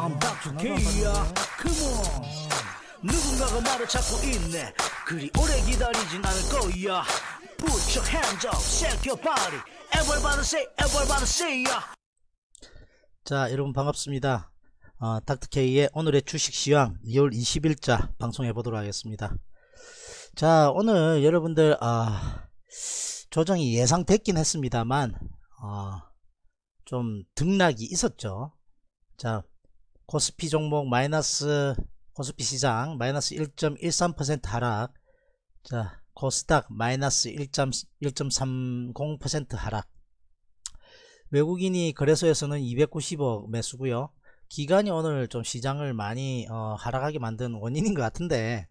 I'm b o u t to get ya Come on 누군가가 나를 찾고 있네 그리 오래 기다리진 않을 거야 Put your hands up, shake your body Everybody say, everybody say 자 여러분 반갑습니다 어, 아, 닥터케이의 오늘의 주식시황 2월 20일자 방송해 보도록 하겠습니다 자 오늘 여러분들 아 조정이 예상됐긴 했습니다만 어, 좀 등락이 있었죠 자 코스피 종목 마이너스 코스피 시장 마이너스 1.13% 하락 자 코스닥 마이너스 1.30% 하락 외국인이 거래소에서는 290억 매수고요 기간이 오늘 좀 시장을 많이 어, 하락하게 만든 원인인 것 같은데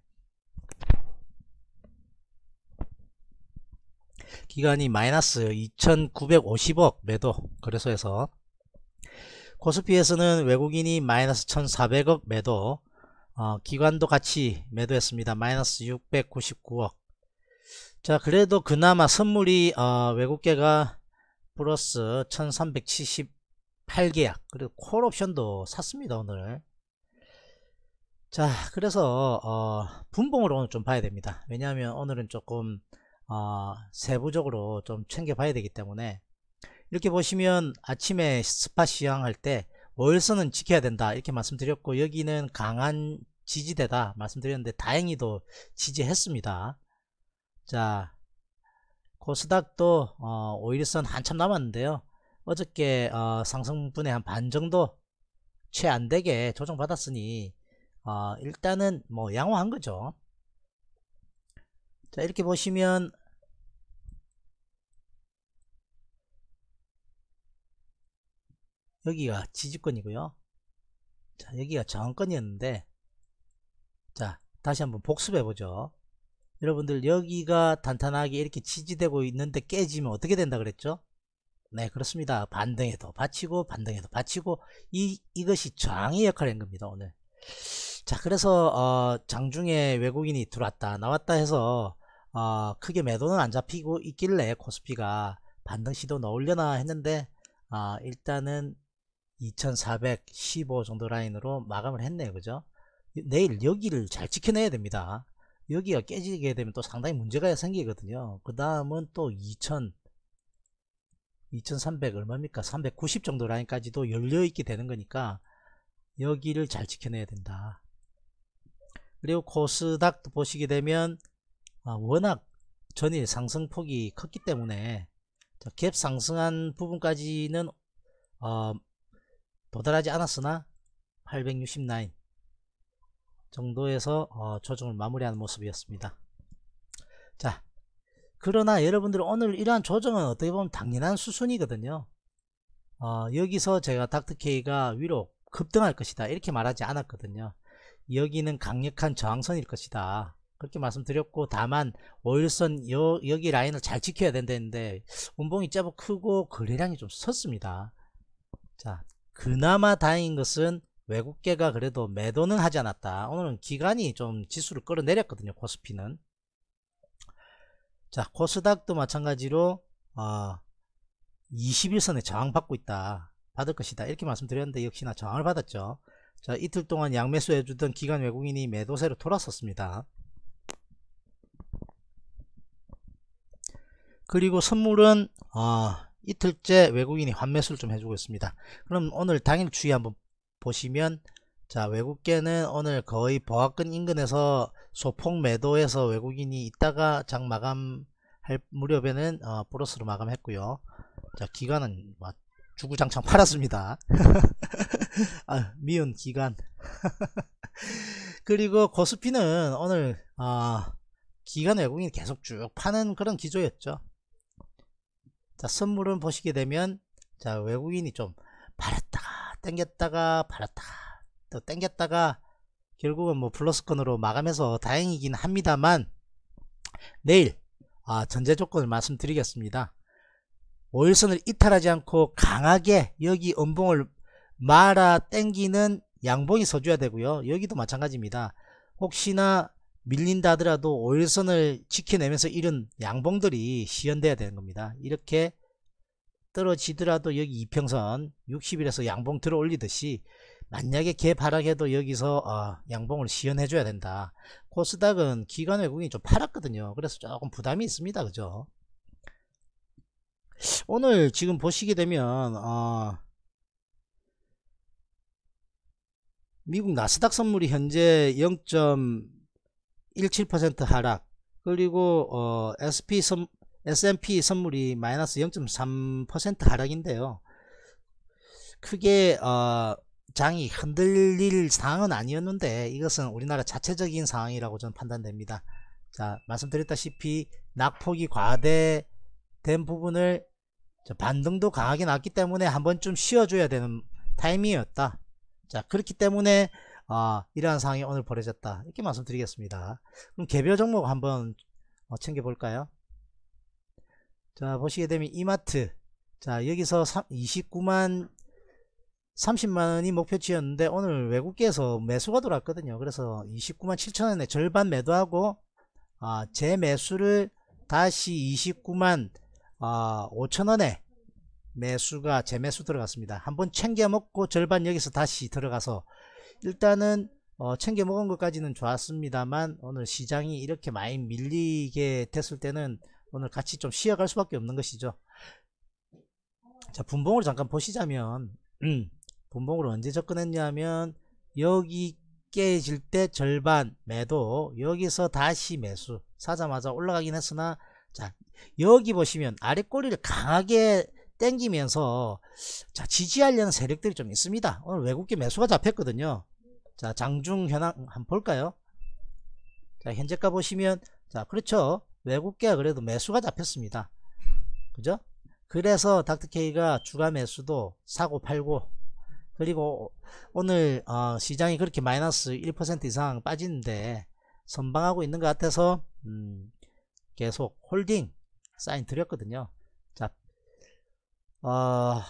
기간이 마이너스 2950억 매도 거래소에서 코스피에서는 외국인이 마이너스 1400억 매도 어, 기관도 같이 매도했습니다. 마이너스 699억 자 그래도 그나마 선물이 어, 외국계가 플러스 1378계약 그리고 콜옵션도 샀습니다 오늘 자 그래서 어, 분봉으로 오늘 좀 봐야 됩니다 왜냐하면 오늘은 조금 어, 세부적으로 좀 챙겨 봐야 되기 때문에 이렇게 보시면 아침에 스팟 시향할 때 월선은 지켜야 된다 이렇게 말씀드렸고 여기는 강한 지지대다 말씀드렸는데 다행히도 지지했습니다 자 코스닥도 어, 5일선 한참 남았는데요 어저께 어, 상승분의 한 반 정도 채 안되게 조정받았으니 어, 일단은 뭐 양호한 거죠 자 이렇게 보시면 여기가 지지권이고요. 자, 여기가 저항권이었는데 자, 다시 한번 복습해 보죠. 여러분들 여기가 단단하게 이렇게 지지되고 있는데 깨지면 어떻게 된다 그랬죠? 네, 그렇습니다. 반등에도 받치고 반등에도 받치고 이 이것이 저항의 역할을 한 겁니다, 오늘. 자, 그래서 어, 장중에 외국인이 들어왔다 나왔다 해서 어, 크게 매도는 안 잡히고 있길래 코스피가 반등 시도 넣으려나 했는데 어, 일단은 2415 정도 라인으로 마감을 했네요 그죠 내일 여기를 잘 지켜내야 됩니다 여기가 깨지게 되면 또 상당히 문제가 생기거든요 그 다음은 또 2000 2300 얼마입니까 390 정도 라인까지도 열려있게 되는 거니까 여기를 잘 지켜내야 된다 그리고 코스닥도 보시게 되면 아, 워낙 전일 상승폭이 컸기 때문에 갭 상승한 부분까지는 어, 도달하지 않았으나 869 정도에서 어, 조정을 마무리하는 모습이었습니다. 자, 그러나 여러분들 오늘 이러한 조정은 어떻게 보면 당연한 수순이거든요. 어, 여기서 제가 닥터케이가 위로 급등할 것이다 이렇게 말하지 않았거든요. 여기는 강력한 저항선일 것이다. 그렇게 말씀드렸고 다만 월선 여, 여기 라인을 잘 지켜야 된다는데 운봉이 제법 크고 거래량이 좀 섰습니다. 자 그나마 다행인 것은 외국계가 그래도 매도는 하지 않았다. 오늘은 기간이 좀 지수를 끌어내렸거든요. 코스피는. 자, 코스닥도 마찬가지로 어, 아, 21선에 저항받고 있다. 받을 것이다. 이렇게 말씀드렸는데 역시나 저항을 받았죠. 자, 이틀 동안 양매수 해주던 기간 외국인이 매도세로 돌아섰습니다. 그리고 선물은 어, 이틀째 외국인이 환매수를 좀 해주고 있습니다. 그럼 오늘 당일 추이 한번 보시면 자 외국계는 오늘 거의 보합권 인근에서 소폭 매도해서 외국인이 있다가 장 마감할 무렵에는 어, 플러스로 마감했고요. 자 기간은 막 뭐 주구장창 팔았습니다. 아, 미운 기간. 그리고 코스피는 오늘 어, 기간 외국인이 계속 쭉 파는 그런 기조였죠. 자, 선물은 보시게 되면 자, 외국인이 좀 팔았다가 땡겼다가 팔았다가 또 땡겼다가 결국은 뭐 플러스권으로 마감해서 다행이긴 합니다만 내일 아, 전제 조건을 말씀드리겠습니다. 5일선을 이탈하지 않고 강하게 여기 음봉을 말아 땡기는 양봉이 서줘야 되고요. 여기도 마찬가지입니다. 혹시나 밀린다 하더라도 오일선을 지켜내면서 이런 양봉들이 시연돼야 되는 겁니다. 이렇게 떨어지더라도 여기 이평선 60일에서 양봉 들어 올리듯이 만약에 개발하게도 여기서 어, 양봉을 시연해 줘야 된다. 코스닥은 기관 외국인이 좀 팔았거든요. 그래서 조금 부담이 있습니다. 그죠? 오늘 지금 보시게 되면 어, 미국 나스닥 선물이 현재 0. 0.17% 하락 그리고 어, SP 선, S&P 선물이 마이너스 0.3% 하락인데요. 크게 어, 장이 흔들릴 상황은 아니었는데 이것은 우리나라 자체적인 상황이라고 저는 판단됩니다. 자 말씀드렸다시피 낙폭이 과대된 부분을 반등도 강하게 났기 때문에 한 번쯤 쉬어줘야 되는 타이밍이었다. 자 그렇기 때문에 아, 이러한 상황이 오늘 벌어졌다 이렇게 말씀드리겠습니다 그럼 개별 종목 한번 어, 챙겨볼까요 자 보시게 되면 이마트 자 여기서 29만 30만원이 목표치였는데 오늘 외국계에서 매수가 들어왔거든요 그래서 29만 7천원에 절반 매도하고 아, 재매수를 다시 29만 아, 5천원에 매수가 재매수 들어갔습니다 한번 챙겨 먹고 절반 여기서 다시 들어가서 일단은 어, 챙겨 먹은 것까지는 좋았습니다만 오늘 시장이 이렇게 많이 밀리게 됐을 때는 오늘 같이 좀 쉬어갈 수밖에 없는 것이죠 자분봉을 잠깐 보시자면 음, 분봉으로 언제 접근했냐면 여기 깨질 때 절반 매도 여기서 다시 매수 사자마자 올라가긴 했으나 자 여기 보시면 아래 꼬리를 강하게 땡기면서 자 지지하려는 세력들이 좀 있습니다 오늘 외국계 매수가 잡혔거든요 자 장중 현황 한번 볼까요 자 현재가 보시면 자 그렇죠 외국계가 그래도 매수가 잡혔습니다 그죠 그래서 닥터케이가 주가 매수도 사고 팔고 그리고 오늘 어 시장이 그렇게 마이너스 1% 이상 빠지는데 선방하고 있는 것 같아서 음 계속 홀딩 사인 드렸거든요 어,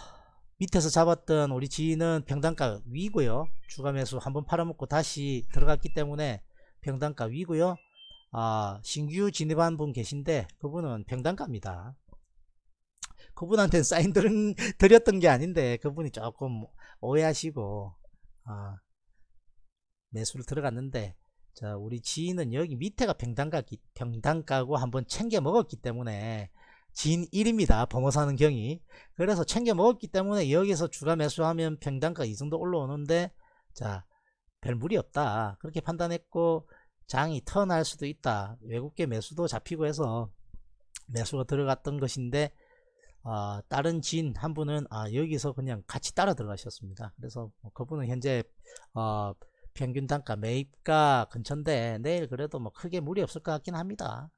밑에서 잡았던 우리 지인은 평단가 위고요 주가 매수 한번 팔아먹고 다시 들어갔기 때문에 평단가 위고요 아, 신규 진입한 분 계신데 그분은 평단가입니다 그분한테는 사인 드은 드렸던 게 아닌데 그분이 조금 오해하시고 아, 매수를 들어갔는데 자 우리 지인은 여기 밑에가 평단가, 평단가고 한번 챙겨 먹었기 때문에 진 1입니다. 범어사는 경이. 그래서 챙겨 먹었기 때문에 여기서 주가 매수하면 평단가 이 정도 올라오는데 자, 별 무리 없다. 그렇게 판단했고 장이 터날 수도 있다. 외국계 매수도 잡히고 해서 매수가 들어갔던 것인데 어, 다른 진 한 분은 아, 여기서 그냥 같이 따라 들어가셨습니다. 그래서 뭐 그분은 현재 어, 평균 단가 매입가 근처인데 내일 그래도 뭐 크게 무리 없을 것 같긴 합니다.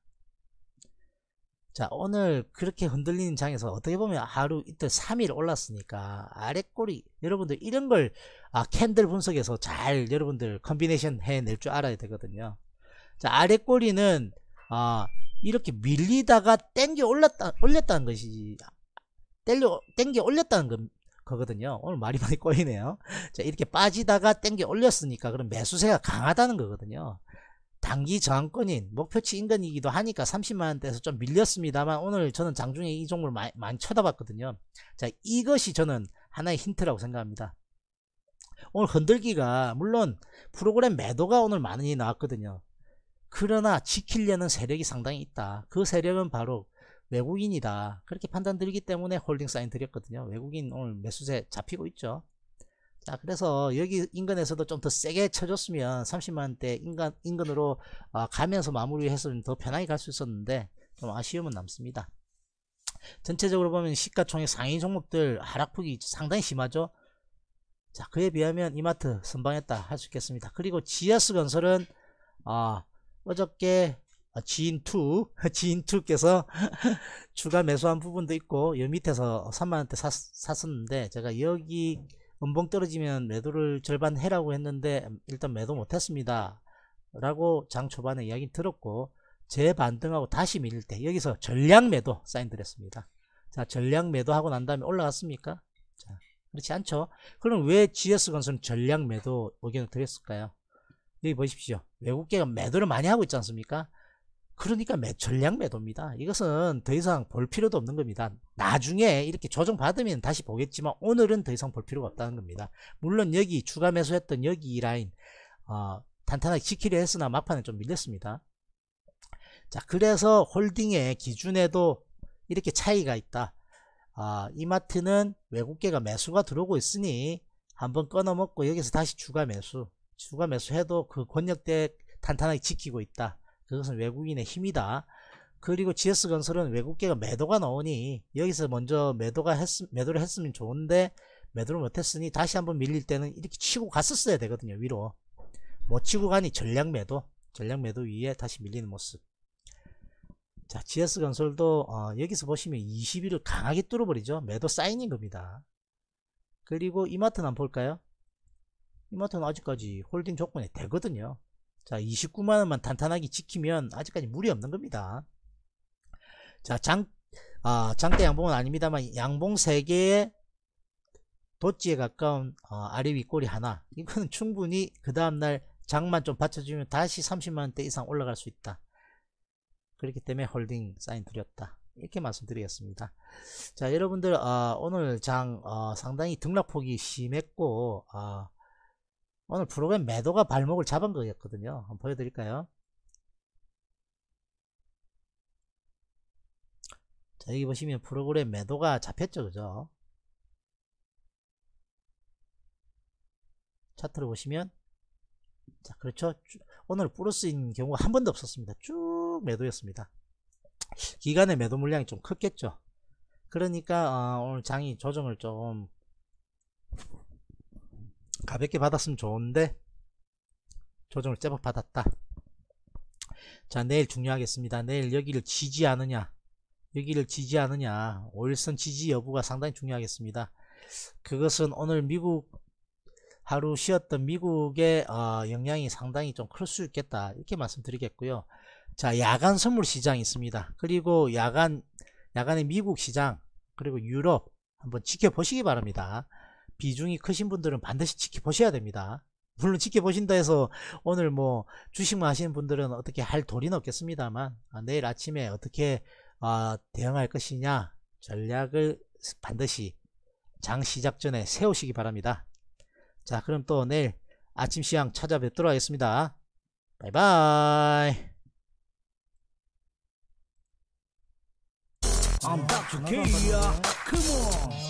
자 오늘 그렇게 흔들리는 장에서 어떻게 보면 하루 이틀 3일 올랐으니까 아래꼬리 여러분들 이런 걸 아, 캔들 분석에서 잘 여러분들 컨비네이션 해낼 줄 알아야 되거든요 자 아래꼬리는 아 이렇게 밀리다가 땡겨 올랐다 올렸다는 것이 땡겨 땡겨 올렸다는 거, 거든요 오늘 말이 많이 꼬이네요 자 이렇게 빠지다가 땡겨 올렸으니까 그럼 매수세가 강하다는 거거든요 단기 저항권인 목표치 인근이기도 하니까 30만원대에서 좀 밀렸습니다만 오늘 저는 장중에 이 종목을 많이, 많이 쳐다봤거든요 자 이것이 저는 하나의 힌트라고 생각합니다 오늘 흔들기가 물론 프로그램 매도가 오늘 많이 나왔거든요 그러나 지키려는 세력이 상당히 있다 그 세력은 바로 외국인이다 그렇게 판단 들기 때문에 홀딩 사인 드렸거든요 외국인 오늘 매수세 잡히고 있죠 자 그래서 여기 인근에서도 좀 더 세게 쳐줬으면 30만원대 인근, 인근으로 어, 가면서 마무리했으면 더 편하게 갈 수 있었는데 좀 아쉬움은 남습니다 전체적으로 보면 시가총액 상위 종목들 하락폭이 상당히 심하죠 자 그에 비하면 이마트 선방했다 할 수 있겠습니다 그리고 GS 건설은 어, 어저께 지인2 아, 지인2께서 추가 매수한 부분도 있고 여 밑에서 3만원대 샀었는데 제가 여기 은봉 떨어지면 매도를 절반 해라고 했는데 음, 일단 매도 못했습니다. 라고 장 초반에 이야기 들었고 재반등하고 다시 밀릴 때 여기서 전량 매도 사인 드렸습니다. 자 전량 매도하고 난 다음에 올라갔습니까? 자, 그렇지 않죠? 그럼 왜 GS건설은 전량 매도 의견을 드렸을까요? 여기 보십시오. 외국계가 매도를 많이 하고 있지 않습니까? 그러니까 매출량 매도입니다. 이것은 더 이상 볼 필요도 없는 겁니다. 나중에 이렇게 조정받으면 다시 보겠지만 오늘은 더 이상 볼 필요가 없다는 겁니다. 물론 여기 추가 매수했던 여기 이 라인 어, 탄탄하게 지키려 했으나 막판에 좀 밀렸습니다. 자 그래서 홀딩의 기준에도 이렇게 차이가 있다. 아, 이마트는 외국계가 매수가 들어오고 있으니 한번 끊어먹고 여기서 다시 추가 매수 추가 매수해도 그 권역대 탄탄하게 지키고 있다. 그것은 외국인의 힘이다. 그리고 GS건설은 외국계가 매도가 나오니 여기서 먼저 매도가 했, 매도를 했으면 좋은데 매도를 못했으니 다시 한번 밀릴 때는 이렇게 치고 갔었어야 되거든요 위로 못 뭐 치고 가니 전략 매도 전략 매도 위에 다시 밀리는 모습 자 GS건설도 어, 여기서 보시면 20일을 강하게 뚫어버리죠 매도 사인인 겁니다 그리고 이마트는 안 볼까요 이마트는 아직까지 홀딩 조건이 되거든요 자 29만원만 단단하게 지키면 아직까지 무리 없는 겁니다 자장 아, 장대 양봉은 아닙니다만 양봉 3개에 도찌에 가까운 어, 아래 윗골이 하나 이거는 충분히 그 다음날 장만 좀 받쳐주면 다시 30만원대 이상 올라갈 수 있다 그렇기 때문에 홀딩 사인 드렸다 이렇게 말씀드리겠습니다 자 여러분들 어, 오늘 장 어, 상당히 등락폭이 심했고 어, 오늘 프로그램 매도가 발목을 잡은 거였거든요. 한번 보여드릴까요? 자, 여기 보시면 프로그램 매도가 잡혔죠. 그죠? 차트를 보시면 자 그렇죠 오늘 플러스인 경우가 한 번도 없었습니다 쭉 매도였습니다 기간의 매도 물량이 좀 컸겠죠 그러니까 어, 오늘 장이 조정을 좀 가볍게 받았으면 좋은데 조정을 제법 받았다 자 내일 중요하겠습니다 내일 여기를 지지하느냐 여기를 지지하느냐 오일선 지지 여부가 상당히 중요하겠습니다 그것은 오늘 미국 하루 쉬었던 미국의 어, 영향이 상당히 좀 클 수 있겠다 이렇게 말씀드리겠고요 자 야간 선물 시장이 있습니다 그리고 야간 야간의 미국 시장 그리고 유럽 한번 지켜보시기 바랍니다 비중이 크신 분들은 반드시 지켜보셔야 됩니다. 물론 지켜보신다 해서 오늘 뭐주식마시는 분들은 어떻게 할 도리는 없겠습니다만 아, 내일 아침에 어떻게 아, 대응할 것이냐 전략을 반드시 장 시작 전에 세우시기 바랍니다. 자 그럼 또 내일 아침 시향 찾아뵙도록 하겠습니다. 바이바이 I'm back to Korea. Come on.